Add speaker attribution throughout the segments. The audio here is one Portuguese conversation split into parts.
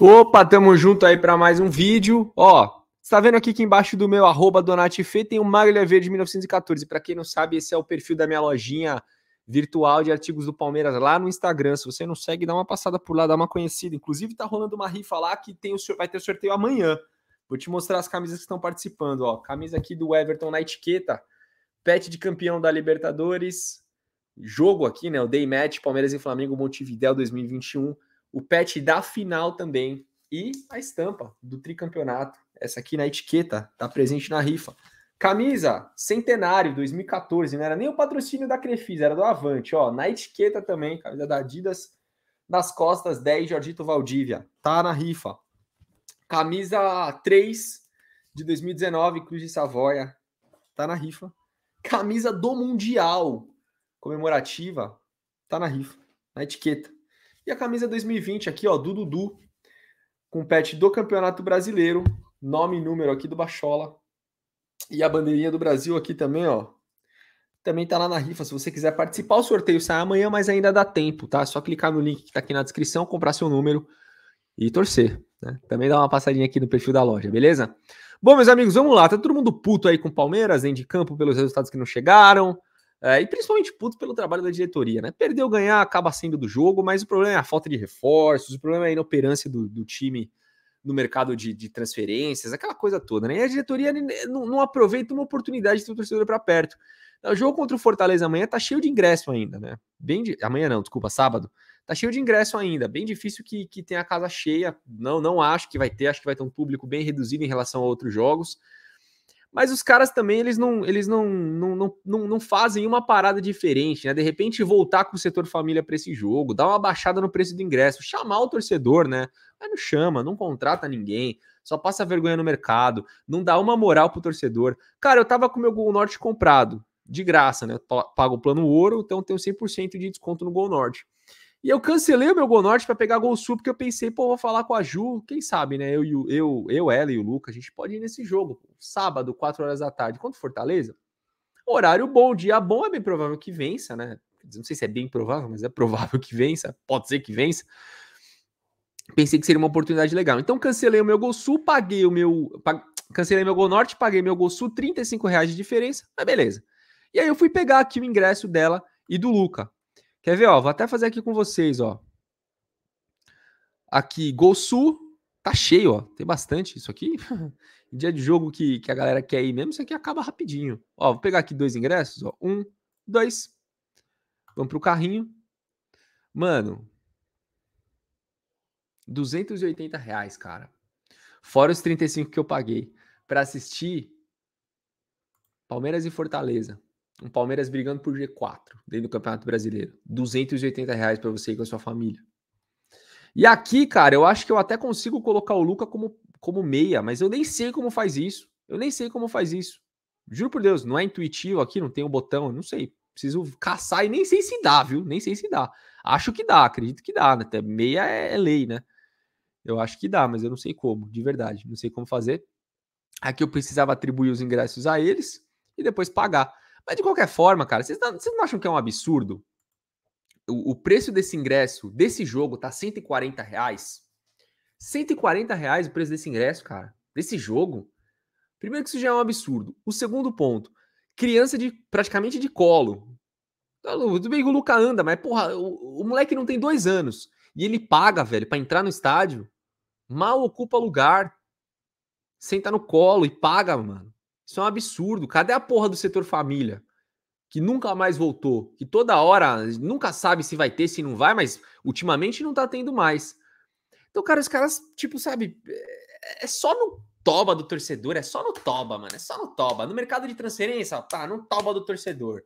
Speaker 1: Opa, tamo junto aí para mais um vídeo. Ó, você tá vendo aqui que embaixo do meu arroba tem o Maglia Verde 1914. Para quem não sabe, esse é o perfil da minha lojinha virtual de artigos do Palmeiras lá no Instagram. Se você não segue, dá uma passada por lá, dá uma conhecida. Inclusive tá rolando uma rifa lá que tem o, vai ter sorteio amanhã. Vou te mostrar as camisas que estão participando, ó. Camisa aqui do Everton na etiqueta, pet de campeão da Libertadores, jogo aqui, né? O Day Match Palmeiras e Flamengo Montevidéu 2021 o patch da final também e a estampa do tricampeonato. Essa aqui na etiqueta, tá presente na rifa. Camisa centenário 2014, não era nem o patrocínio da Crefisa, era do Avante, ó, na etiqueta também, camisa da Adidas nas costas 10 Jorgito Valdívia, tá na rifa. Camisa 3 de 2019 Cruz de Savoia, tá na rifa. Camisa do Mundial comemorativa, tá na rifa, na etiqueta. E a camisa 2020 aqui, ó, do Dudu, com pet do Campeonato Brasileiro, nome e número aqui do Bachola. E a bandeirinha do Brasil aqui também, ó. Também tá lá na rifa, se você quiser participar, o sorteio sai amanhã, mas ainda dá tempo, tá? É só clicar no link que tá aqui na descrição, comprar seu número e torcer, né? Também dá uma passadinha aqui no perfil da loja, beleza? Bom, meus amigos, vamos lá. Tá todo mundo puto aí com Palmeiras, em de campo, pelos resultados que não chegaram. É, e principalmente puto pelo trabalho da diretoria, né? Perdeu, ganhar acaba sendo do jogo, mas o problema é a falta de reforços, o problema é a inoperância do, do time no mercado de, de, transferências, aquela coisa toda, né? E a diretoria não, não aproveita uma oportunidade de ter o torcedor para perto. O jogo contra o Fortaleza amanhã tá cheio de ingresso ainda, né? Bem de... Amanhã não, desculpa, sábado. Tá cheio de ingresso ainda. Bem difícil que, que tenha a casa cheia. Não, não acho que vai ter. Acho que vai ter um público bem reduzido em relação a outros jogos mas os caras também eles não eles não, não, não, não, não fazem uma parada diferente, né? De repente voltar com o setor família para esse jogo, dar uma baixada no preço do ingresso, chamar o torcedor, né? Mas não chama, não contrata ninguém, só passa vergonha no mercado, não dá uma moral pro torcedor. Cara, eu tava com o meu Gol Norte comprado, de graça, né? Pago o plano ouro, então tenho 100% de desconto no Gol Norte. E eu cancelei o meu Gol Norte para pegar Gol Sul, porque eu pensei, pô, vou falar com a Ju, quem sabe, né? Eu, eu, eu, eu ela e o Luca, a gente pode ir nesse jogo, sábado, 4 horas da tarde, contra Fortaleza. Horário bom, dia bom, é bem provável que vença, né? Não sei se é bem provável, mas é provável que vença, pode ser que vença. Pensei que seria uma oportunidade legal. Então cancelei o meu Gol Sul, paguei o meu. Pag... Cancelei meu Gol Norte, paguei meu Gol Sul, 35 reais de diferença, mas beleza. E aí eu fui pegar aqui o ingresso dela e do Luca. Quer ver, ó? Vou até fazer aqui com vocês, ó. Aqui, Gol Sul, tá cheio, ó. Tem bastante isso aqui. Dia de jogo que, que a galera quer ir mesmo, isso aqui acaba rapidinho. Ó, vou pegar aqui dois ingressos, ó. Um, dois. Vamos pro carrinho. Mano, 280 reais, cara. Fora os 35 que eu paguei para assistir Palmeiras e Fortaleza um Palmeiras brigando por G4 dentro do Campeonato Brasileiro. 280 reais para você ir com a sua família. E aqui, cara, eu acho que eu até consigo colocar o Luca como, como meia, mas eu nem sei como faz isso. Eu nem sei como faz isso. Juro por Deus, não é intuitivo aqui, não tem um botão, não sei. Preciso caçar e nem sei se dá, viu? Nem sei se dá. Acho que dá, acredito que dá. Né? Até né? meia é, é lei, né? Eu acho que dá, mas eu não sei como, de verdade. Não sei como fazer. Aqui eu precisava atribuir os ingressos a eles e depois pagar. Mas de qualquer forma, cara, vocês não, vocês não acham que é um absurdo? O, o, preço desse ingresso, desse jogo, tá 140 reais. 140 reais o preço desse ingresso, cara. Desse jogo. Primeiro que isso já é um absurdo. O segundo ponto, criança de praticamente de colo. Tudo bem que o Luca anda, mas porra, o, o moleque não tem dois anos. E ele paga, velho, para entrar no estádio. Mal ocupa lugar. Senta no colo e paga, mano. Isso é um absurdo. Cadê a porra do setor família? Que nunca mais voltou. Que toda hora nunca sabe se vai ter, se não vai, mas ultimamente não tá tendo mais. Então, cara, os caras, tipo, sabe, é, é só no toba do torcedor, é só no toba, mano. É só no toba. No mercado de transferência, tá, no toba do torcedor.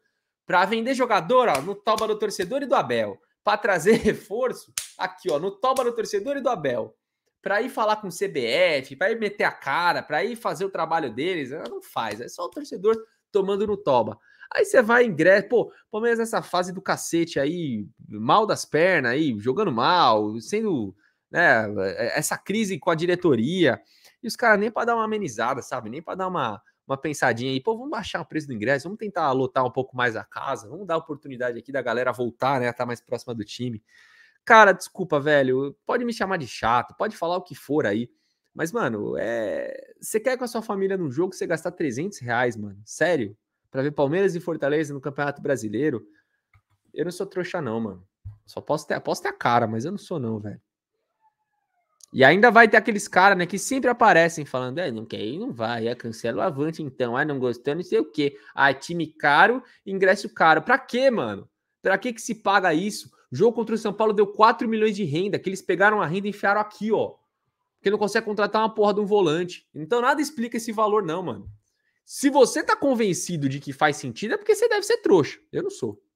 Speaker 1: Pra vender jogador, ó, no toba do torcedor e do Abel. Pra trazer reforço, aqui, ó, no toba do torcedor e do Abel para ir falar com o CBF, para ir meter a cara, para ir fazer o trabalho deles. Ela não faz, é só o torcedor tomando no toba. Aí você vai em Grécia, pô, menos nessa fase do cacete aí, mal das pernas aí, jogando mal, sendo, né, é, essa crise com a diretoria. E os caras nem para dar uma amenizada, sabe? Nem para dar uma, uma pensadinha aí, pô, vamos baixar o preço do ingresso, vamos tentar lotar um pouco mais a casa, vamos dar oportunidade aqui da galera voltar, né, a estar tá mais próxima do time. Cara, desculpa, velho. Pode me chamar de chato, pode falar o que for aí. Mas, mano, é. Você quer com a sua família num jogo você gastar 300 reais, mano? Sério? Pra ver Palmeiras e Fortaleza no Campeonato Brasileiro? Eu não sou trouxa, não, mano. Só posso ter, posso ter é a cara, mas eu não sou, não, velho. E ainda vai ter aqueles caras, né, que sempre aparecem falando, é, não quer ir, não vai, é, cancela o avante então, ah, não gostando, não sei o quê. Ah, é time caro, ingresso caro. Pra quê, mano? Pra quê que se paga isso? O jogo contra o São Paulo deu 4 milhões de renda, que eles pegaram a renda e enfiaram aqui, ó. Porque não consegue contratar uma porra de um volante. Então nada explica esse valor, não, mano. Se você tá convencido de que faz sentido, é porque você deve ser trouxa. Eu não sou.